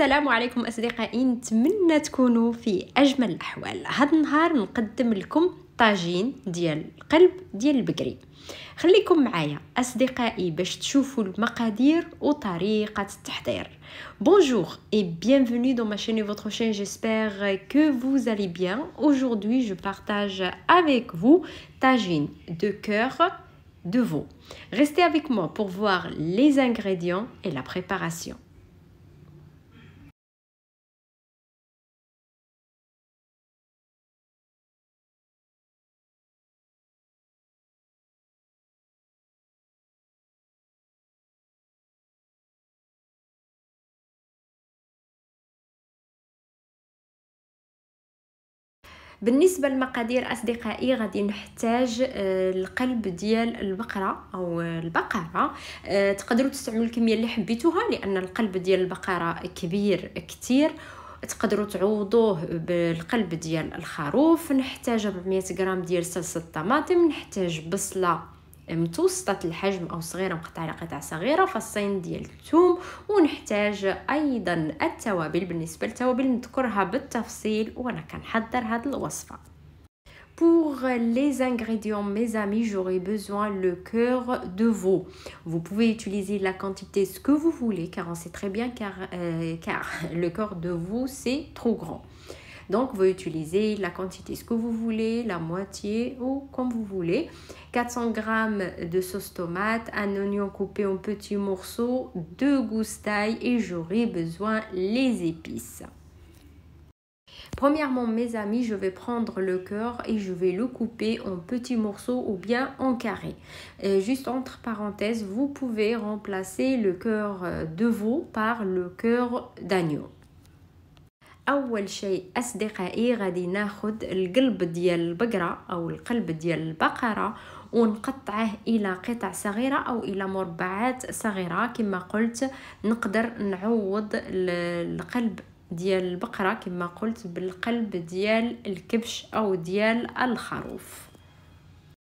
السلام عليكم أصدقائي نتمنى fi في أجمل الأحوال هذا النهار نقدم لكم طاجين ديال القلب ديال البقري خليكم معايا أصدقائي باش تشوفوا المقادير وطريقة التحضير Bonjour et bienvenue dans ma chaîne et votre chaîne, j'espère que vous allez bien. Aujourd'hui, je partage avec vous tagine de cœur de veau. Restez avec moi pour voir les ingrédients et la préparation. بالنسبه للمقادير اصدقائي غادي نحتاج آه، القلب ديال البقره او البقره آه، تقدروا تستعملوا الكميه اللي حبيتوها لان القلب ديال البقره كبير كتير تقدروا تعوضوه بالقلب ديال الخروف نحتاج 400 غرام ديال صلصه الطماطم نحتاج بصله متوسطة الحجم أو صغيرة مقطعة على قطع صغيرة فصين ديال الثوم ونحتاج أيضا التوابل بالنسبة للتوابل نذكرها بالتفصيل وأنا كنحضر هاد الوصفة Pour les ingrédients, mes amis, j'aurai besoin le cœur de veau. Vous pouvez utiliser la quantité ce que vous voulez car on sait très bien car, euh, car le cœur de veau c'est trop grand. Euh, Donc, vous utilisez la quantité ce que vous voulez, la moitié ou comme vous voulez. 400 g de sauce tomate, un oignon coupé en petits morceaux, deux gousses d'ail et j'aurai besoin les épices. Premièrement, mes amis, je vais prendre le cœur et je vais le couper en petits morceaux ou bien en carré. Euh, juste entre parenthèses, vous pouvez remplacer le cœur de veau par le cœur d'agneau. اول شيء اصدقائي غادي ناخد القلب ديال البقره او القلب ديال البقره ونقطعه الى قطع صغيره او الى مربعات صغيره كما قلت نقدر نعوض القلب ديال البقره كما قلت بالقلب ديال الكبش او ديال الخروف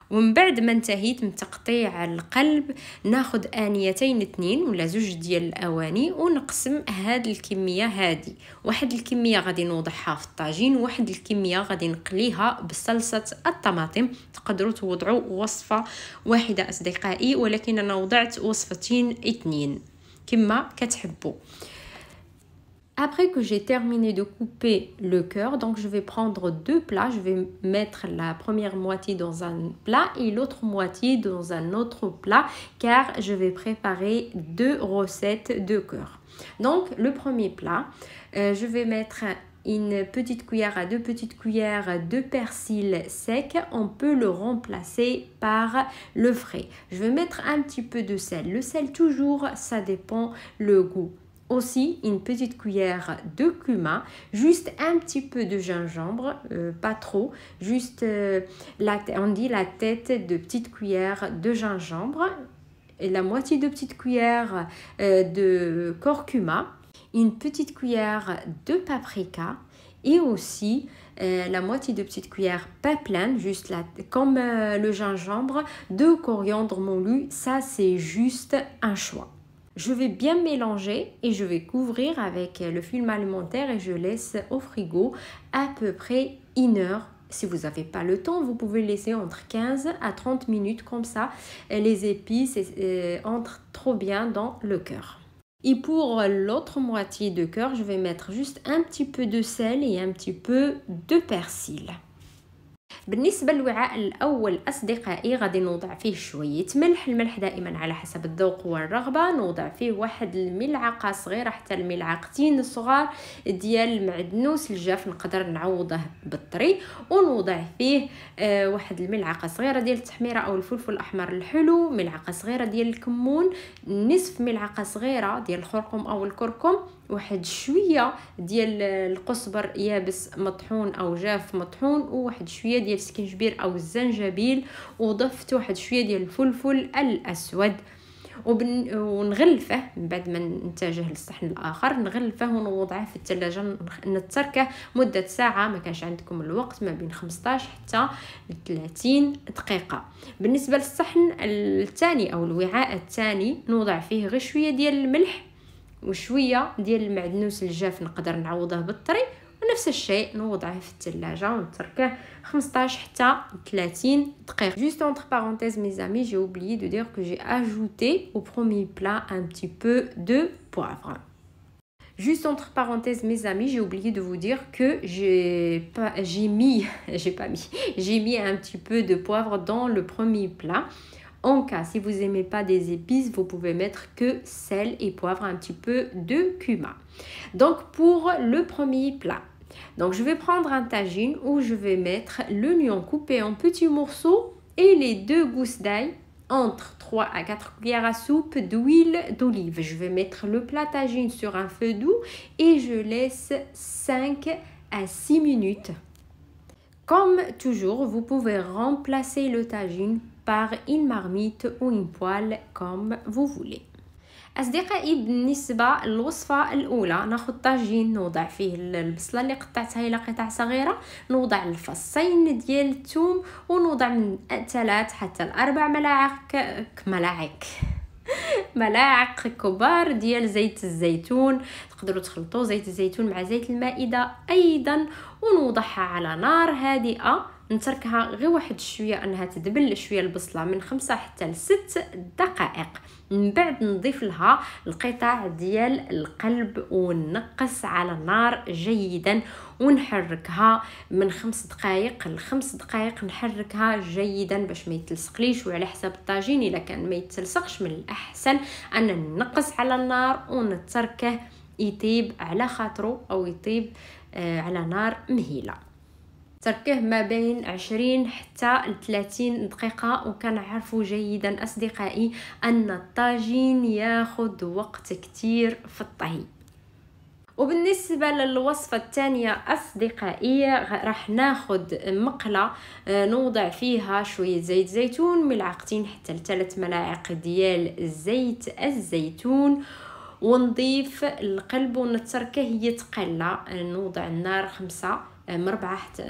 ومن بعد ما انتهيت من تقطيع القلب ناخد انيتين اثنين ولا زوج ديال الاواني ونقسم هاد الكميه هادي واحد الكميه غادي نوضعها في الطاجين واحد الكميه غادي نقليها بصلصه الطماطم تقدروا توضعوا وصفه واحده اصدقائي ولكن انا وضعت وصفتين اثنين كما كتحبوا Après que j'ai terminé de couper le cœur, donc je vais prendre deux plats. Je vais mettre la première moitié dans un plat et l'autre moitié dans un autre plat car je vais préparer deux recettes de cœur. Donc le premier plat, euh, je vais mettre une petite cuillère à deux petites cuillères de persil sec, on peut le remplacer par le frais. Je vais mettre un petit peu de sel. Le sel toujours, ça dépend le goût aussi une petite cuillère de cumin, juste un petit peu de gingembre, euh, pas trop, juste euh, la, on dit la tête de petite cuillère de gingembre, et la moitié de petite cuillère euh, de curcuma, une petite cuillère de paprika et aussi la moitié de petite cuillère pas pleine, juste la, comme le gingembre, de coriandre moulu, ça c'est juste un choix. Je vais bien mélanger et je vais couvrir avec le film alimentaire et je laisse au frigo à peu près une heure si vous n'avez pas le temps, vous pouvez laisser entre 15 à 30 minutes comme ça. Les épices euh, entrent trop bien dans le cœur. Et pour l'autre moitié de cœur, je vais mettre juste un petit peu de sel et un petit peu de persil. بالنسبه للوعاء الاول اصدقائي غادي نوضع فيه شويه ملح الملح دائما على حسب الذوق والرغبه نوضع فيه واحد الملعقه صغيره حتى الملعقتين صغار ديال المعدنوس الجاف نقدر نعوضه بالطري ونوضع فيه آه، واحد الملعقه صغيره ديال التحميره او الفلفل الاحمر الحلو ملعقه صغيره ديال الكمون نصف ملعقه صغيره ديال الخرقوم او الكركم واحد شويه ديال القصبر يابس مطحون او جاف مطحون وواحد شويه ديال السكنجبير او الزنجبيل وضفت واحد شويه ديال الفلفل الاسود وبن... ونغلفه من بعد ما نتجه للصحن الاخر نغلفه ونوضعه في الثلاجه نتركه مده ساعه ما كانش عندكم الوقت ما بين 15 حتى 30 دقيقه بالنسبه للصحن الثاني او الوعاء الثاني نوضع فيه غير شويه ديال الملح juste entre parenthèses mes amis j'ai oublié de dire que j'ai ajouté au premier plat un petit peu de poivre Juste entre parenthèses, mes amis, j'ai oublié de vous dire que j'ai j'ai pas mis, j'ai mis un petit peu de poivre dans le premier plat en cas, si vous aimez pas des épices, vous pouvez mettre que sel et poivre, un petit peu de cumin. Donc pour le premier plat, donc je vais prendre un tagine où je vais mettre l'oignon coupé en petits morceaux et les deux gousses d'ail entre 3 à 4 cuillères à soupe d'huile d'olive. Je vais mettre le plat tagine sur un feu doux et je laisse 5 à 6 minutes. Comme toujours, vous pouvez remplacer le tagine par une marmite ou une poêle comme vous voulez اصدقائي بالنسبه للوصفه الاولى ناخذ طاجين نوضع فيه البصله اللي قطعتها الى قطع صغيره نوضع الفصين ديال الثوم ونوضع من ثلاث حتى الاربع ملاعق ملاعق ملاعق كبار ديال زيت الزيتون تقدروا تخلطوا زيت الزيتون مع زيت المائده ايضا ونوضعها على نار هادئه نتركها غير واحد شويه انها تدبل شويه البصله من خمسة حتى لست دقائق من بعد نضيف لها القطع ديال القلب ونقص على النار جيدا ونحركها من خمس دقائق لخمس دقائق نحركها جيدا باش ما يتلصقليش وعلى حسب الطاجين الا كان ما يتلصقش من الاحسن ان ننقص على النار ونتركه يطيب على خاطرو او يطيب آه، على نار مهيله تركه ما بين عشرين حتى 30 دقيقة عارفوا جيدا أصدقائي أن الطاجين ياخد وقت كتير في الطهي وبالنسبة للوصفة الثانية أصدقائي راح ناخد مقلة آه، نوضع فيها شوية زيت زيتون ملعقتين حتى لثلاث ملاعق ديال زيت الزيتون ونضيف القلب ونتركه يتقلى آه، نوضع النار خمسة آه، من ربعة حتى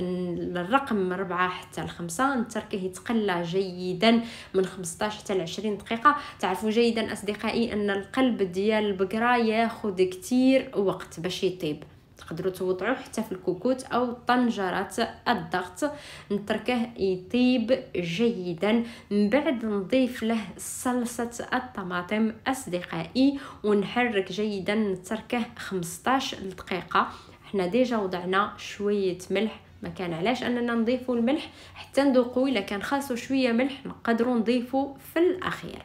الرقم من ربعة حتى لخمسة نتركه يتقلى جيدا من 15 حتى لعشرين دقيقة تعرفوا جيدا أصدقائي أن القلب ديال البقرة ياخد كتير وقت باش يطيب تقدروا توضعوه حتى في الكوكوت او طنجره الضغط نتركه يطيب جيدا من بعد نضيف له صلصه الطماطم اصدقائي ونحرك جيدا نتركه 15 دقيقه احنا ديجا وضعنا شويه ملح ما كان علاش اننا نضيفوا الملح حتى نذوقوا الا كان خاصو شويه ملح نقدروا نضيفوا في الاخير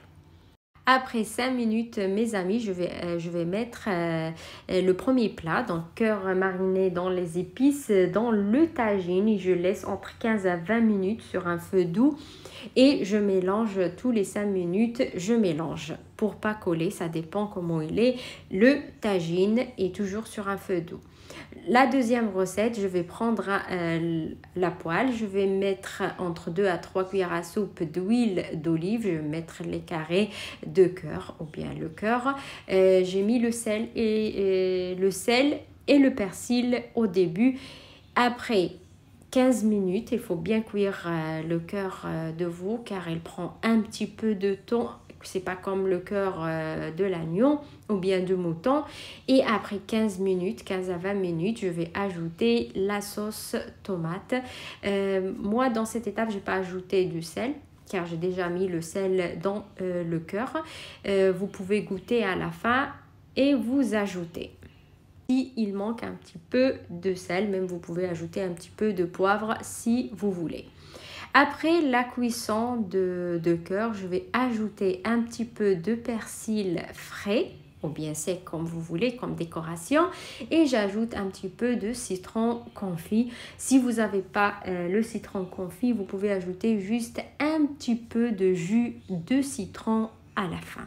Après 5 minutes, mes amis, je vais, euh, je vais mettre euh, euh, le premier plat, donc cœur mariné dans les épices, dans le tagine. Et je laisse entre 15 à 20 minutes sur un feu doux et je mélange tous les 5 minutes, je mélange pour pas coller, ça dépend comment il est, le tagine est toujours sur un feu doux. La deuxième recette, je vais prendre euh, la poêle, je vais mettre entre deux à trois cuillères à soupe d'huile d'olive, je vais mettre les carrés de cœur ou bien le cœur. Euh, j'ai mis le sel et, et euh, le sel et le persil au début. Après, 15 minutes. Il faut bien cuire euh, le cœur euh, de veau car il prend un petit peu de temps. C'est pas comme le cœur euh, de l'agneau ou bien de mouton. Et après 15 minutes, 15 à 20 minutes, je vais ajouter la sauce tomate. moi, dans cette étape, j'ai pas ajouté du sel car j'ai déjà mis le sel dans le cœur. vous pouvez goûter à la fin et vous ajoutez si il manque un petit peu de sel. Même vous pouvez ajouter un petit peu de poivre si vous voulez. Après la cuisson de, de cœur, je vais ajouter un petit peu de persil frais ou bien sec comme vous voulez comme décoration et j'ajoute un petit peu de citron confit si vous n'avez pas euh, le citron confit vous pouvez ajouter juste un petit peu de jus de citron à la fin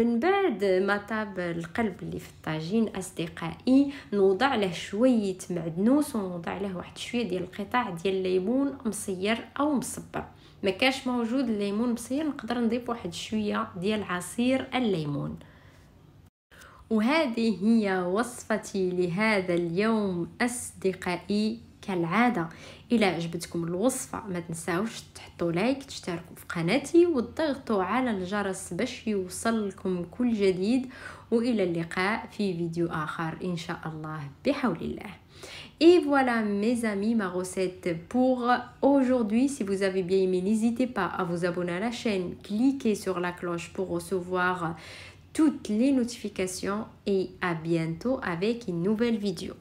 من بعد ما طاب القلب اللي في الطاجين اصدقائي نوضع له شويه معدنوس ونوضع له واحد شويه ديال القطع ديال الليمون مصير او مصبر ما كاش موجود الليمون مصير نقدر نضيف واحد شويه ديال عصير الليمون وهذه هي وصفتي لهذا اليوم اصدقائي كالعاده الى عجبتكم الوصفه ما تنساوش تحطوا لايك تشتركوا في قناتي وتضغطوا على الجرس باش يوصلكم كل جديد والى اللقاء في فيديو اخر ان شاء الله بحول الله Et voilà mes amis ma recette pour aujourd'hui. Si vous avez bien aimé, n'hésitez pas à vous abonner à la chaîne, cliquez sur la cloche pour recevoir toutes les notifications et à bientôt avec une nouvelle vidéo.